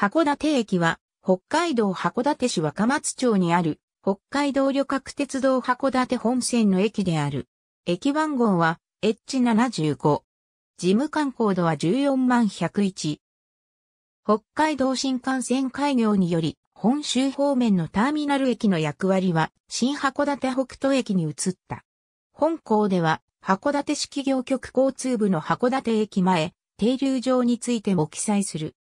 函館駅は、北海道函館市若松町にある、北海道旅客鉄道函館本線の駅である。駅番号は、H75。事務官コードは14万101。北海道新幹線開業により、本州方面のターミナル駅の役割は、新函館北斗駅に移った。本校では、函館市企業局交通部の函館駅前、停留場についても記載する。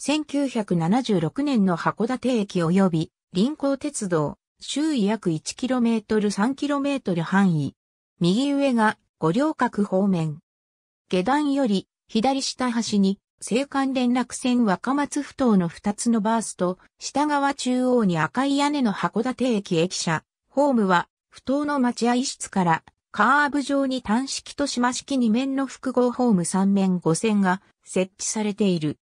1976年の函館駅及び臨港鉄道、周囲約 1km3km 範囲。右上が五稜郭方面。下段より左下端に青函連絡線若松埠頭の2つのバースと、下側中央に赤い屋根の函館駅駅舎、ホームは、埠頭の待合室から、カーブ状に単式と島式2面の複合ホーム3面5線が設置されている。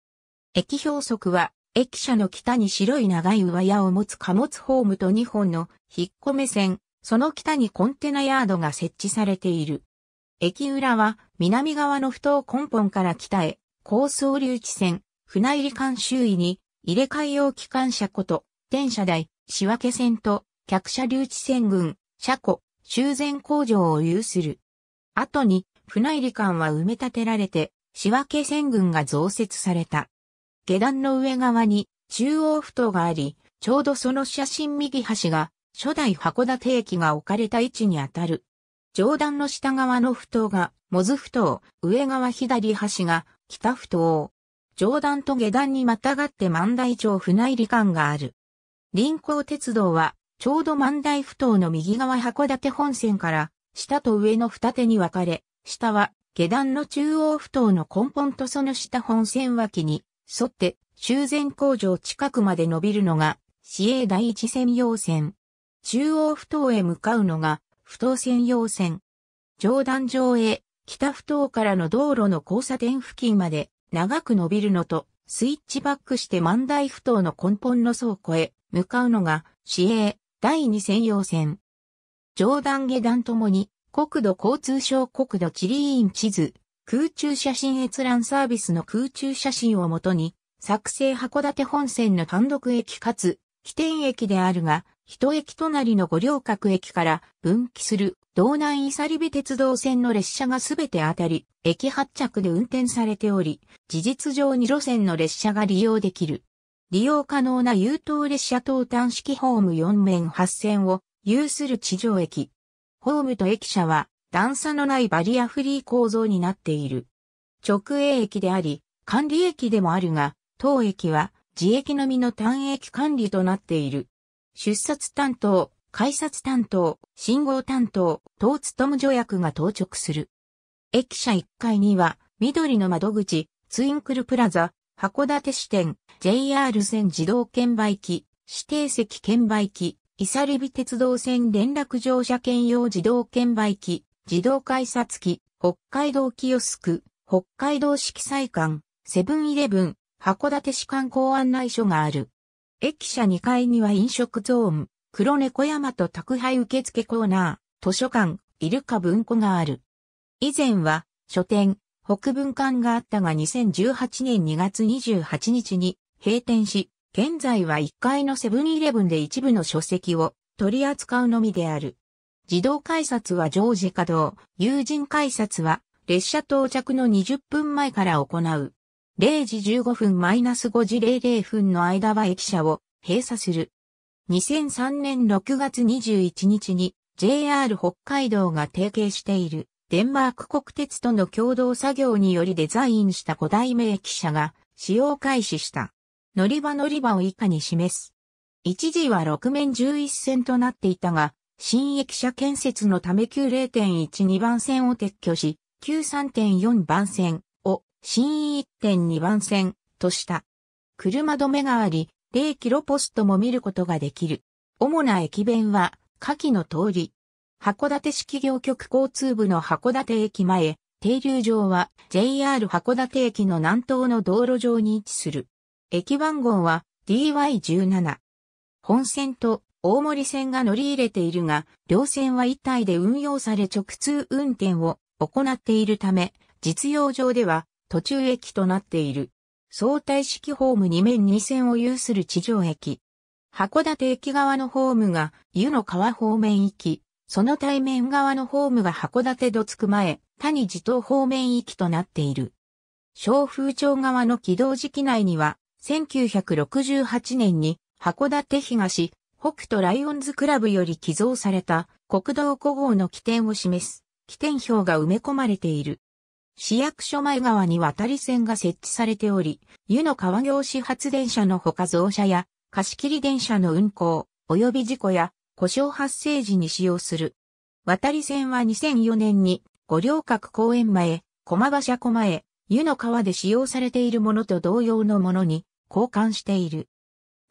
駅標速は、駅舎の北に白い長い上屋を持つ貨物ホームと2本の引っ込め線、その北にコンテナヤードが設置されている。駅裏は南側の不当根本から北へ、高層留置線、船入り管周囲に入れ替え用機関車こと、転車台、仕分け線と、客車留置線群、車庫、修繕工場を有する。後に、船入り管は埋め立てられて、仕分け線群が増設された。下段の上側に中央ふ頭があり、ちょうどその写真右端が初代函館駅が置かれた位置にあたる。上段の下側のふ頭がモズふ頭、上側左端が北ふ頭。上段と下段にまたがって万代町船入り間がある。臨港鉄道はちょうど万代ふ頭の右側函館本線から下と上の二手に分かれ、下は下段の中央ふ頭の根本とその下本線脇に沿って修繕工場近くまで伸びるのが市営第一専用線。中央不頭へ向かうのが不頭専用線。上段上へ北不頭からの道路の交差点付近まで長く伸びるのとスイッチバックして万代不頭の根本の倉庫へ向かうのが市営第二専用線。上段下段ともに国土交通省国土地理院地図空中写真閲覧サービスの空中写真をもとに、作成函館本線の単独駅かつ、起点駅であるが、一駅隣の五稜郭駅から分岐する道南伊佐里部鉄道線の列車がすべてあたり、駅発着で運転されており、事実上2路線の列車が利用できる。利用可能な優等列車等端式ホーム4面8線を有する地上駅。ホームと駅舎は段差のないバリアフリー構造になっている。直営駅であり、管理駅でもあるが、当駅は自駅のみの単駅管理となっている。出札担当、改札担当、信号担当、等務助役が到着する。駅舎1階には、緑の窓口、ツインクルプラザ、函館支店、JR 線自動券売機、指定席券売機、イサリビ鉄道線連絡乗車券用自動券売機、自動改札機、北海道キオスク、北海道式祭館、セブンイレブン、函館市観光案内所がある。駅舎2階には飲食ゾーン、黒猫山と宅配受付コーナー、図書館、イルカ文庫がある。以前は、書店、北文館があったが2018年2月28日に閉店し、現在は1階のセブンイレブンで一部の書籍を取り扱うのみである。自動改札は常時稼働、有人改札は列車到着の20分前から行う。0時15分マイナス5時00分の間は駅舎を閉鎖する。2003年6月21日に JR 北海道が提携しているデンマーク国鉄との共同作業によりデザインした古代名駅舎が使用開始した。乗り場乗り場を以下に示す。一時は6面11線となっていたが、新駅舎建設のため9 0.12番線を撤去し、9 3.4番線を新1.2番線とした。車止めがあり、0キロポストも見ることができる。主な駅弁は、下記の通り。函館市企業局交通部の函館駅前、停留場は JR 函館駅の南東の道路上に位置する。駅番号は DY17。本線と大森線が乗り入れているが、両線は一体で運用され直通運転を行っているため、実用上では途中駅となっている。相対式ホーム2面2線を有する地上駅。函館駅側のホームが湯の川方面行き、その対面側のホームが函館どつく前、谷地頭方面行きとなっている。小風町側の軌道時期内には、1968年に函館東、北斗ライオンズクラブより寄贈された国道5号の起点を示す起点表が埋め込まれている。市役所前側に渡り線が設置されており、湯の川業始発電車のほか増車や貸切電車の運行、及び事故や故障発生時に使用する。渡り線は2004年に五稜郭公園前、駒場車駒へ、湯の川で使用されているものと同様のものに交換している。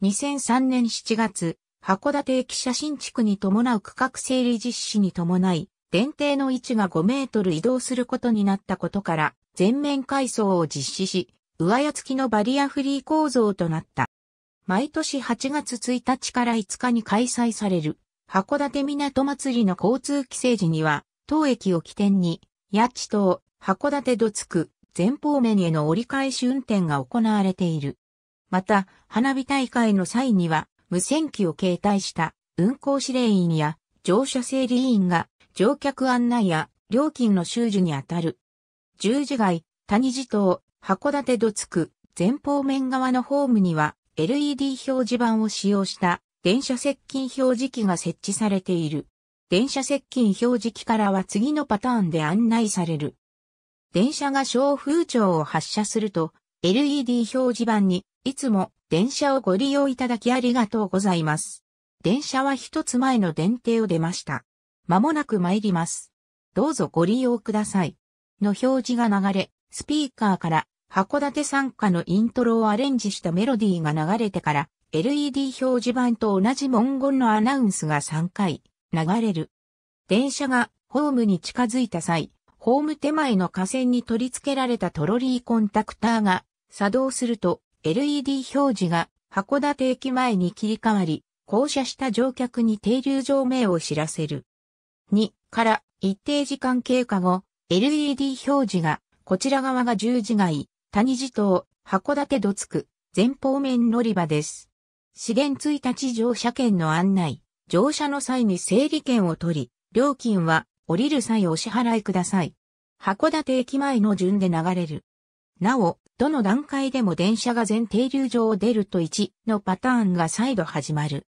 2003年7月、函館駅写真地区に伴う区画整理実施に伴い、電停の位置が5メートル移動することになったことから、全面改装を実施し、上屋付きのバリアフリー構造となった。毎年8月1日から5日に開催される、函館港祭りの交通規制時には、当駅を起点に、八地島、函館土地区、前方面への折り返し運転が行われている。また、花火大会の際には、無線機を携帯した運行指令員や乗車整理員が乗客案内や料金の収受にあたる。十字街、谷地島、函館戸地区、前方面側のホームには LED 表示板を使用した電車接近表示器が設置されている。電車接近表示器からは次のパターンで案内される。電車が小風潮を発射すると、LED 表示板にいつも電車をご利用いただきありがとうございます。電車は一つ前の電停を出ました。まもなく参ります。どうぞご利用ください。の表示が流れ、スピーカーから函館参加のイントロをアレンジしたメロディーが流れてから、LED 表示板と同じ文言のアナウンスが3回流れる。電車がホームに近づいた際、ホーム手前の架線に取り付けられたトロリーコンタクターが作動すると LED 表示が函館駅前に切り替わり、降車した乗客に停留場名を知らせる。2から一定時間経過後、LED 表示が、こちら側が十字街、谷地島、函館土津区、前方面乗り場です。資源1日乗車券の案内、乗車の際に整理券を取り、料金は降りる際お支払いください。函館駅前の順で流れる。なお、どの段階でも電車が全停留場を出ると1のパターンが再度始まる。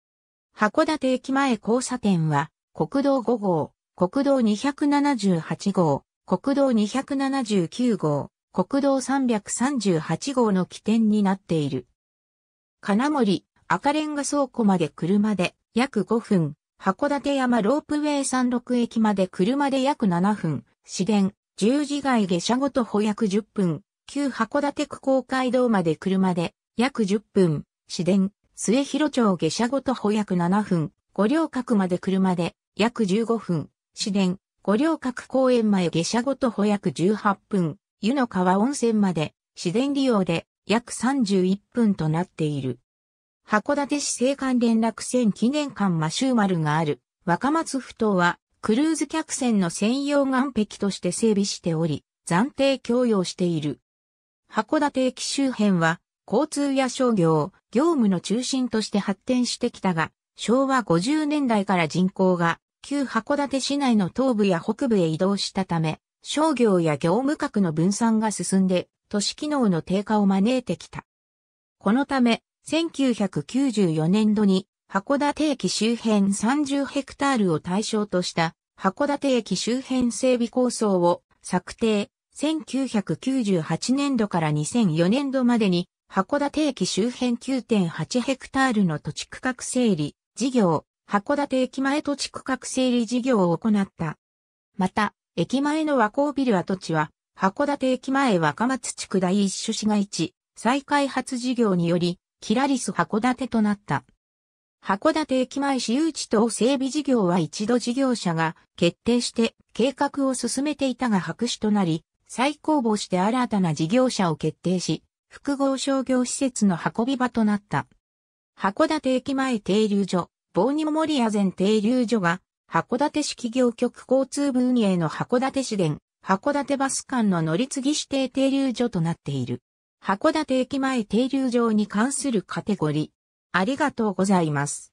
函館駅前交差点は、国道5号、国道278号、国道279号、国道338号の起点になっている。金森、赤レンガ倉庫まで車で約5分、函館山ロープウェイ山陸駅まで車で約7分、市電、十字街下車ごと保約10分、旧函館区公会堂まで車で約10分、市電、末広町下車後と保約7分、五稜郭まで車で約15分、市電、五稜郭公園前下車後と保約18分、湯の川温泉まで市電利用で約31分となっている。函館市青函連絡船記念館マシューマルがある若松ふ頭はクルーズ客船の専用岸壁として整備しており、暫定供用している。函館駅周辺は、交通や商業、業務の中心として発展してきたが、昭和50年代から人口が、旧函館市内の東部や北部へ移動したため、商業や業務格の分散が進んで、都市機能の低下を招いてきた。このため、1994年度に、函館駅周辺30ヘクタールを対象とした、函館駅周辺整備構想を策定、1998年度から2004年度までに、函館駅周辺9.8ヘクタールの土地区画整理事業、函館駅前土地区画整理事業を行った。また、駅前の和光ビル跡地は、函館駅前若松地区第一種市街地、再開発事業により、キラリス函館となった。函館駅前私有地等整備事業は一度事業者が決定して計画を進めていたが白紙となり、再公募して新たな事業者を決定し、複合商業施設の運び場となった。函館駅前停留所、棒にも森屋前停留所が、函館市企業局交通部運営の函館市電、函館バス間の乗り継ぎ指定停留所となっている。函館駅前停留場に関するカテゴリー。ありがとうございます。